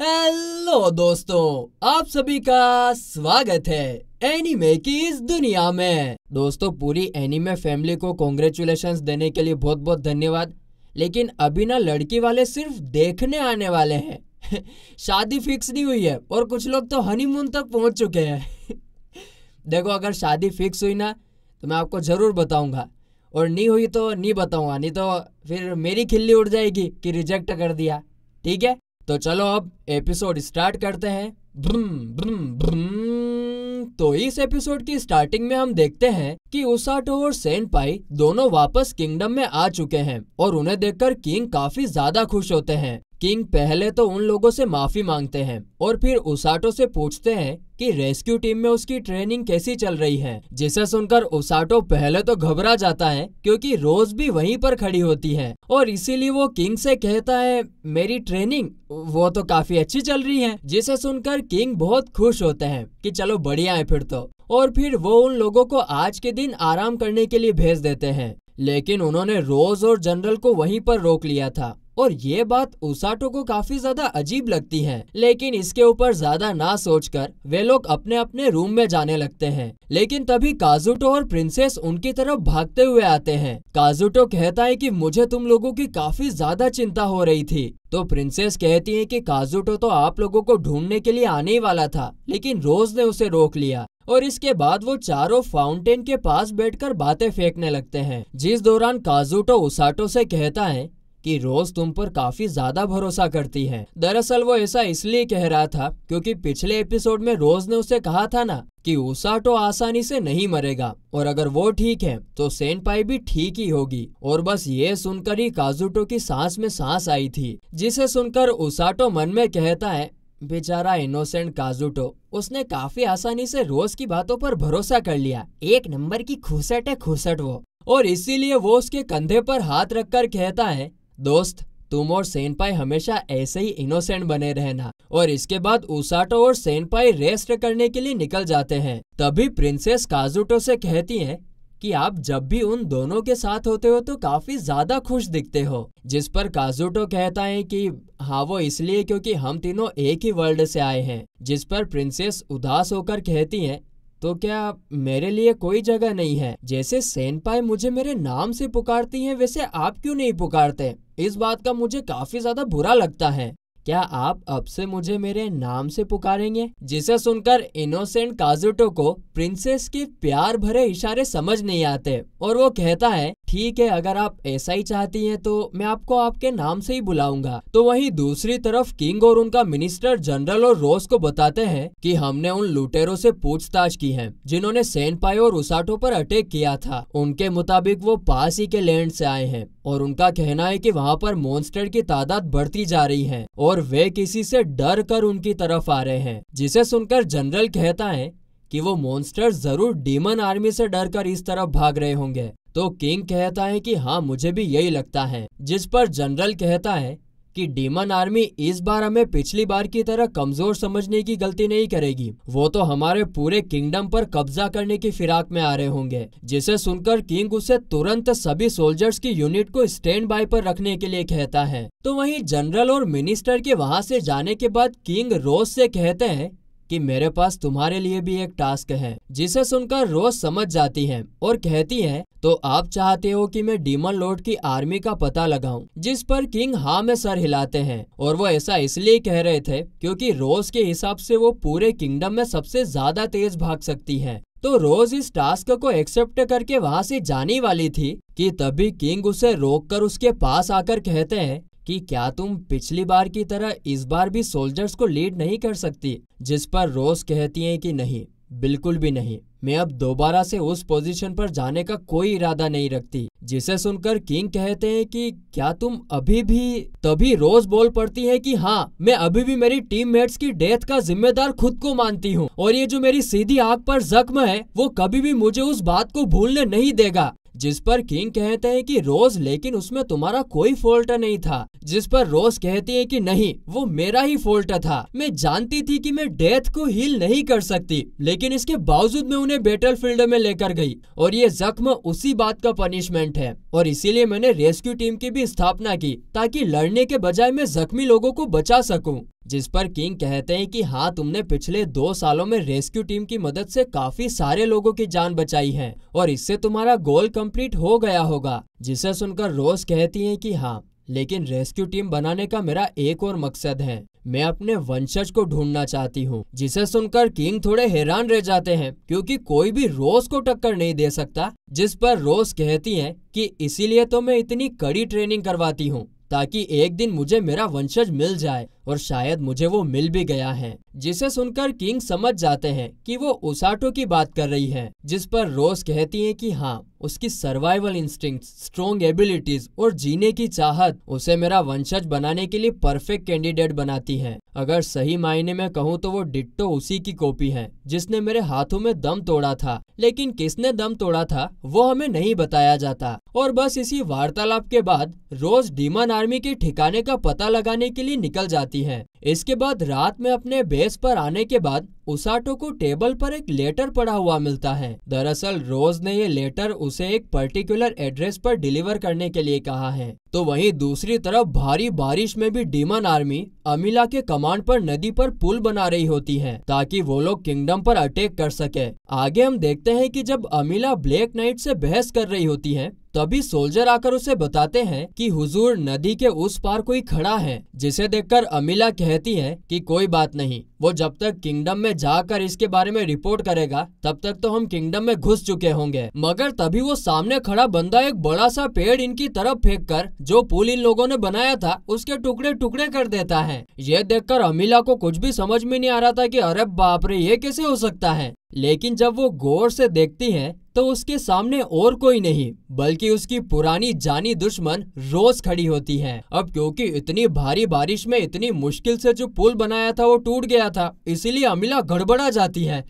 hello दोस्तों आप सभी का स्वागत है एनीमे की इस दुनिया में दोस्तों पूरी एनीमे फैमिली को कॉन्ग्रेचुलेशन देने के लिए बहुत बहुत धन्यवाद लेकिन अभी ना लड़की वाले सिर्फ देखने आने वाले हैं शादी फिक्स नहीं हुई है और कुछ लोग तो हनीमून तक पहुंच चुके हैं देखो अगर शादी फिक्स हुई ना तो मैं आपको ज़रूर बताऊंगा और नहीं हुई तो नहीं बताऊंगा नहीं तो फिर मेरी खिल्ली उड़ जाएगी कि रिजेक्ट कर दिया ठीक है तो चलो अब एपिसोड स्टार्ट करते हैं ब्रुम ब्रुम ब्रुम तो इस एपिसोड की स्टार्टिंग में हम देखते हैं कि उसाटो और पाई दोनों वापस किंगडम में आ चुके हैं और उन्हें देखकर किंग काफी ज्यादा खुश होते हैं किंग पहले तो उन लोगों से माफी मांगते हैं और फिर उसाटो से पूछते हैं कि रेस्क्यू टीम में उसकी ट्रेनिंग कैसी चल रही है जिसे सुनकर उसाटो पहले तो घबरा जाता है क्योंकि रोज भी वहीं पर खड़ी होती है और इसीलिए वो किंग से कहता है मेरी ट्रेनिंग वो तो काफी अच्छी चल रही है जिसे सुनकर किंग बहुत खुश होते हैं कि चलो बढ़िया है फिर तो और फिर वो उन लोगों को आज के दिन आराम करने के लिए भेज देते हैं लेकिन उन्होंने रोज और जनरल को वहीं पर रोक लिया था और ये बात उसाटो को काफी ज्यादा अजीब लगती है लेकिन इसके ऊपर ज्यादा ना सोचकर वे लोग अपने अपने रूम में जाने लगते हैं लेकिन तभी काजुटो और प्रिंसेस उनकी तरफ भागते हुए आते हैं काजुटो कहता है कि मुझे तुम लोगों की काफी ज्यादा चिंता हो रही थी तो प्रिंसेस कहती है कि काजुटो तो आप लोगों को ढूंढने के लिए आने ही वाला था लेकिन रोज ने उसे रोक लिया और इसके बाद वो चारों फाउंटेन के पास बैठकर बातें फेंकने लगते हैं जिस दौरान काजुटो उसाटो से कहता है कि रोज तुम पर काफी ज्यादा भरोसा करती है दरअसल वो ऐसा इसलिए कह रहा था क्योंकि पिछले एपिसोड में रोज ने उसे कहा था ना कि तो आसानी से नहीं मरेगा और अगर वो ठीक है तो सेनपाई भी ठीक ही होगी और बस ये सुनकर ही काजुटो की सांस में सांस आई थी जिसे सुनकर उसाटो तो मन में कहता है बेचारा इनोसेंट काजुटो उसने काफी आसानी से रोज की बातों पर भरोसा कर लिया एक नंबर की खुसट है खुसट वो और इसीलिए वो उसके कंधे पर हाथ रखकर कहता है दोस्त तुम और सेनपाई हमेशा ऐसे ही इनोसेंट बने रहना और इसके बाद उसाटो और सेनपाई रेस्ट करने के लिए निकल जाते हैं तभी प्रिंसेस काजुटो से कहती हैं कि आप जब भी उन दोनों के साथ होते हो तो काफी ज्यादा खुश दिखते हो जिस पर काजुटो कहता है कि हाँ वो इसलिए क्योंकि हम तीनों एक ही वर्ल्ड से आए हैं जिस पर प्रिंसेस उदास होकर कहती है तो क्या मेरे लिए कोई जगह नहीं है जैसे सेनपाई मुझे मेरे नाम से पुकारती हैं वैसे आप क्यों नहीं पुकारते इस बात का मुझे काफी ज्यादा बुरा लगता है क्या आप अब से मुझे मेरे नाम से पुकारेंगे जिसे सुनकर इनोसेंट काजुटो को प्रिंसेस के प्यार भरे इशारे समझ नहीं आते और वो कहता है ठीक है अगर आप ऐसा ही चाहती हैं तो मैं आपको आपके नाम से ही बुलाऊंगा तो वहीं दूसरी तरफ किंग और उनका मिनिस्टर जनरल और रोस को बताते हैं कि हमने उन लुटेरों से पूछताछ की है जिन्होंने सैनपाई और उसाटो पर अटैक किया था उनके मुताबिक वो पास ही के लैंड से आए हैं और उनका कहना है कि वहाँ पर मॉन्स्टर की तादाद बढ़ती जा रही है और वे किसी से डर कर उनकी तरफ आ रहे हैं जिसे सुनकर जनरल कहता है कि वो मॉन्स्टर जरूर डीमन आर्मी से डरकर इस तरफ भाग रहे होंगे तो किंग कहता है कि हाँ मुझे भी यही लगता है जिस पर जनरल कहता है कि डीमन आर्मी इस बार हमें पिछली बार की तरह कमजोर समझने की गलती नहीं करेगी वो तो हमारे पूरे किंगडम पर कब्जा करने की फिराक में आ रहे होंगे जिसे सुनकर किंग उसे तुरंत सभी सोल्जर्स की यूनिट को स्टैंड बाय पर रखने के लिए कहता है तो वहीं जनरल और मिनिस्टर के वहां से जाने के बाद किंग रोज से कहते हैं कि मेरे पास तुम्हारे लिए भी एक टास्क है जिसे सुनकर रोज समझ जाती है और कहती है तो आप चाहते हो कि मैं डीमन लोड की आर्मी का पता लगाऊं जिस पर किंग हाँ में सर हिलाते हैं और वो ऐसा इसलिए कह रहे थे क्योंकि रोज के हिसाब से वो पूरे किंगडम में सबसे ज्यादा तेज भाग सकती है तो रोज इस टास्क को एक्सेप्ट करके वहाँ से जाने वाली थी कि तभी किंग उसे रोककर उसके पास आकर कहते हैं कि क्या तुम पिछली बार की तरह इस बार भी सोल्जर्स को लीड नहीं कर सकती जिस पर रोज कहती हैं कि नहीं बिल्कुल भी नहीं मैं अब दोबारा से उस पोजीशन पर जाने का कोई इरादा नहीं रखती जिसे सुनकर किंग कहते हैं कि क्या तुम अभी भी तभी रोज बोल पड़ती है कि हाँ मैं अभी भी मेरी टीममेट्स की डेथ का जिम्मेदार खुद को मानती हूँ और ये जो मेरी सीधी आग पर जख्म है वो कभी भी मुझे उस बात को भूलने नहीं देगा जिस पर किंग कहते हैं कि रोज लेकिन उसमें तुम्हारा कोई फॉल्ट नहीं था जिस पर रोज कहती है कि नहीं वो मेरा ही फॉल्ट था मैं जानती थी कि मैं डेथ को हील नहीं कर सकती लेकिन इसके बावजूद मैं उन्हें बैटल फील्ड में लेकर गई और ये जख्म उसी बात का पनिशमेंट है और इसीलिए मैंने रेस्क्यू टीम की भी स्थापना की ताकि लड़ने के बजाय मैं जख्मी लोगों को बचा सकूं जिस पर किंग कहते हैं कि हाँ तुमने पिछले दो सालों में रेस्क्यू टीम की मदद से काफी सारे लोगों की जान बचाई है और इससे तुम्हारा गोल कंप्लीट हो गया होगा जिसे सुनकर रोज कहती है कि हाँ लेकिन रेस्क्यू टीम बनाने का मेरा एक और मकसद है मैं अपने वंशज को ढूंढना चाहती हूँ जिसे सुनकर किंग थोड़े हैरान रह जाते हैं क्योंकि कोई भी रोज को टक्कर नहीं दे सकता जिस पर रोज कहती है कि इसीलिए तो मैं इतनी कड़ी ट्रेनिंग करवाती हूँ ताकि एक दिन मुझे मेरा वंशज मिल जाए और शायद मुझे वो मिल भी गया है जिसे सुनकर किंग समझ जाते हैं कि वो ओसाटो की बात कर रही है जिस पर रोज कहती है कि हाँ उसकी सर्वाइवल इंस्टिंक्ट स्ट्रॉन्ग एबिलिटीज और जीने की चाहत उसे मेरा वंशज बनाने के लिए परफेक्ट कैंडिडेट बनाती है अगर सही मायने में कहूँ तो वो डिट्टो उसी की कॉपी है जिसने मेरे हाथों में दम तोड़ा था लेकिन किसने दम तोड़ा था वो हमें नहीं बताया जाता और बस इसी वार्तालाप के बाद रोज डीमन आर्मी के ठिकाने का पता लगाने के लिए निकल जाती होती है इसके बाद रात में अपने बेस पर आने के बाद उसाटो को टेबल पर एक लेटर पड़ा हुआ मिलता है दरअसल रोज ने ये लेटर उसे एक पर्टिकुलर एड्रेस पर डिलीवर करने के लिए कहा है तो वहीं दूसरी तरफ भारी बारिश में भी डीमन आर्मी अमिला के कमांड पर नदी पर पुल बना रही होती है ताकि वो लोग किंगडम पर अटैक कर सके आगे हम देखते हैं कि जब अमिला ब्लैक नाइट से बहस कर रही होती है तभी सोल्जर आकर उसे बताते हैं कि हुजूर नदी के उस पार कोई खड़ा है जिसे देखकर अमिला कह कहती है कि कोई बात नहीं वो जब तक किंगडम में जाकर इसके बारे में रिपोर्ट करेगा तब तक तो हम किंगडम में घुस चुके होंगे मगर तभी वो सामने खड़ा बंदा एक बड़ा सा पेड़ इनकी तरफ फेंक कर जो पुल इन लोगों ने बनाया था उसके टुकड़े टुकड़े कर देता है ये देखकर अमीला को कुछ भी समझ में नहीं आ रहा था कि अरे बाप रे ये कैसे हो सकता है लेकिन जब वो गौर से देखती है तो उसके सामने और कोई नहीं बल्कि उसकी पुरानी जानी दुश्मन रोज खड़ी होती है अब क्योंकि इतनी भारी बारिश में इतनी मुश्किल से जो पुल बनाया था वो टूट गया था इसीलिए अमिला गड़बड़ा जाती है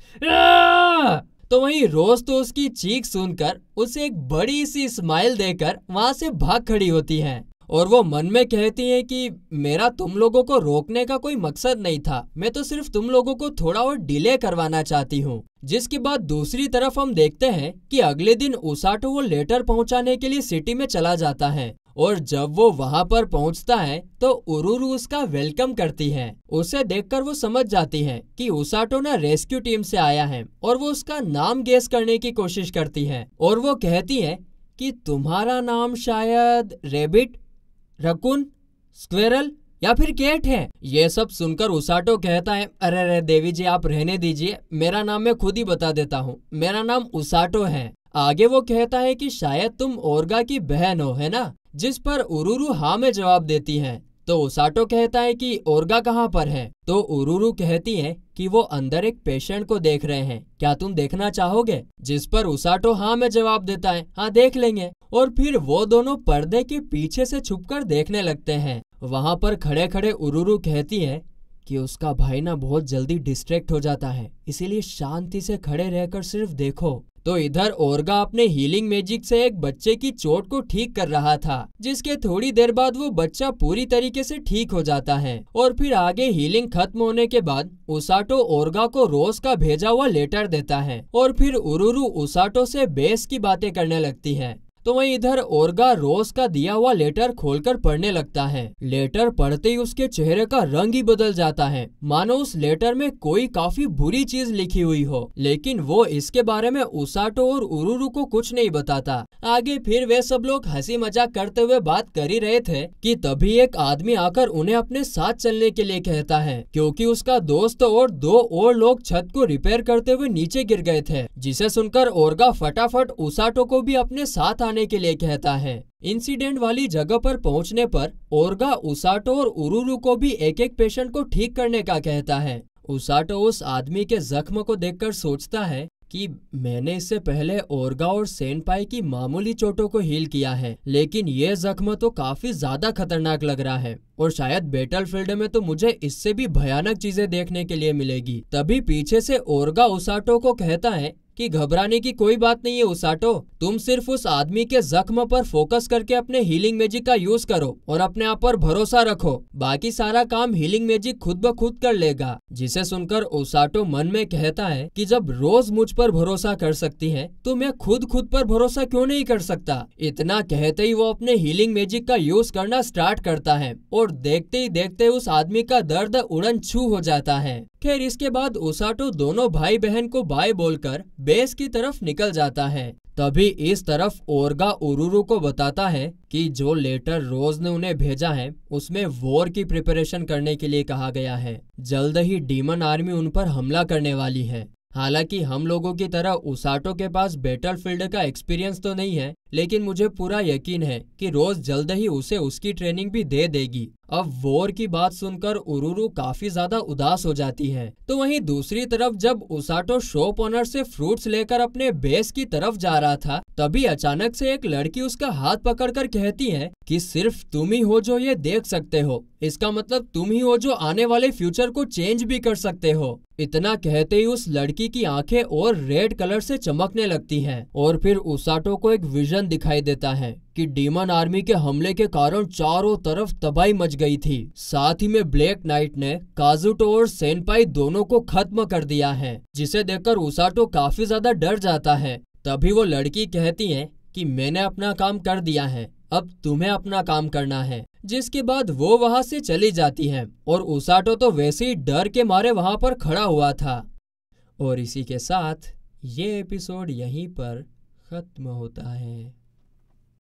तो वहीं रोज तो उसकी चीख सुनकर उसे एक बड़ी सी स्माइल देकर वहां से भाग खड़ी होती है और वो मन में कहती हैं कि मेरा तुम लोगों को रोकने का कोई मकसद नहीं था मैं तो सिर्फ तुम लोगों को थोड़ा और डिले करवाना चाहती हूँ जिसके बाद दूसरी तरफ हम देखते हैं कि अगले दिन उसाटो वो लेटर पहुंचाने के लिए सिटी में चला जाता है और जब वो वहाँ पर पहुँचता है तो उरुरु उसका वेलकम करती है उसे देखकर वो समझ जाती है कि उसाटो ना रेस्क्यू टीम से आया है और वो उसका नाम गेस करने की कोशिश करती है और वो कहती है कि तुम्हारा नाम शायद रेबिट रकुन स्क्वेरल या फिर केट है ये सब सुनकर उसाटो कहता है अरे अरे देवी जी आप रहने दीजिए मेरा नाम मैं खुद ही बता देता हूँ मेरा नाम उसाटो है आगे वो कहता है कि शायद तुम ओरगा की बहन हो है ना जिस पर उरुरु हाँ में जवाब देती है तो उसाटो कहता है कि ओरगा कहाँ पर है तो उरुरु कहती है कि वो अंदर एक पेशेंट को देख रहे हैं क्या तुम देखना चाहोगे जिस पर उसाटो हाँ में जवाब देता है हाँ देख लेंगे और फिर वो दोनों पर्दे के पीछे से छुपकर देखने लगते हैं वहां पर खड़े खड़े उरुरु कहती है कि उसका भाई ना बहुत जल्दी डिस्ट्रैक्ट हो जाता है इसीलिए शांति से खड़े रहकर सिर्फ देखो तो इधर ओरगा अपने हीलिंग मैजिक से एक बच्चे की चोट को ठीक कर रहा था जिसके थोड़ी देर बाद वो बच्चा पूरी तरीके से ठीक हो जाता है और फिर आगे हीलिंग खत्म होने के बाद उसाटो ओरगा को रोज का भेजा हुआ लेटर देता है और फिर उरुरु उसाटो से बेस की बातें करने लगती है तो वहीं इधर ओरगा रोज का दिया हुआ लेटर खोलकर पढ़ने लगता है लेटर पढ़ते ही उसके चेहरे का रंग ही बदल जाता है मानो उस लेटर में कोई काफी बुरी चीज लिखी हुई हो लेकिन वो इसके बारे में उसाटो और उरुरु को कुछ नहीं बताता आगे फिर वे सब लोग हंसी मजाक करते हुए बात कर ही रहे थे कि तभी एक आदमी आकर उन्हें अपने साथ चलने के लिए कहता है क्योंकि उसका दोस्त और दो और लोग छत को रिपेयर करते हुए नीचे गिर गए थे जिसे सुनकर ओरगा फटाफट उसाटो को भी अपने साथ आने जाने के लिए कहता है इंसिडेंट वाली जगह पर पहुंचने पर ओरगा उसाटो और उरुरु को भी एक एक पेशेंट को ठीक करने का कहता है उसाटो उस आदमी के जख्म को देखकर सोचता है कि मैंने इससे पहले ओरगा और सेनपाई की मामूली चोटों को हील किया है लेकिन ये जख्म तो काफी ज्यादा खतरनाक लग रहा है और शायद बैटलफील्ड में तो मुझे इससे भी भयानक चीजें देखने के लिए मिलेगी तभी पीछे से ओरगा उसाटो को कहता है कि घबराने की कोई बात नहीं है उसाटो तुम सिर्फ उस आदमी के जख्म पर फोकस करके अपने हीलिंग मैजिक का यूज करो और अपने आप पर भरोसा रखो बाकी सारा काम हीलिंग मैजिक खुद ब खुद कर लेगा जिसे सुनकर ओसाटो मन में कहता है कि जब रोज मुझ पर भरोसा कर सकती है तो मैं खुद खुद पर भरोसा क्यों नहीं कर सकता इतना कहते ही वो अपने हीलिंग मैजिक का यूज करना स्टार्ट करता है और देखते ही देखते उस आदमी का दर्द उड़न छू हो जाता है खैर इसके बाद ओसाटो दोनों भाई बहन को बाय बोलकर बेस की तरफ निकल जाता है तभी इस तरफ ओरगा उरुरु को बताता है कि जो लेटर रोज ने उन्हें भेजा है उसमें वॉर की प्रिपरेशन करने के लिए कहा गया है जल्द ही डीमन आर्मी उन पर हमला करने वाली है हालांकि हम लोगों की तरह उसाटो के पास बैटलफील्ड का एक्सपीरियंस तो नहीं है लेकिन मुझे पूरा यकीन है कि रोज जल्द ही उसे उसकी ट्रेनिंग भी दे देगी अब वोर की बात सुनकर उरुरु काफी ज्यादा उदास हो जाती है तो वहीं दूसरी तरफ जब उसाटो शॉप ओनर से फ्रूट्स लेकर अपने बेस की तरफ जा रहा था तभी अचानक से एक लड़की उसका हाथ पकड़कर कहती है कि सिर्फ तुम ही हो जो ये देख सकते हो इसका मतलब तुम ही हो जो आने वाले फ्यूचर को चेंज भी कर सकते हो इतना कहते ही उस लड़की की आंखें और रेड कलर से चमकने लगती हैं और फिर उसाटो को एक विजन विजन दिखाई देता है कि डीमन आर्मी के हमले के कारण चारों तरफ तबाही मच गई थी साथ ही में ब्लैक नाइट ने काजुटो और सेनपाई दोनों को खत्म कर दिया है जिसे देखकर उसाटो काफी ज्यादा डर जाता है तभी वो लड़की कहती है कि मैंने अपना काम कर दिया है अब तुम्हें अपना काम करना है जिसके बाद वो वहाँ से चली जाती है और उसाटो तो वैसे ही डर के मारे वहाँ पर खड़ा हुआ था और इसी के साथ ये एपिसोड यहीं पर खत्म होता है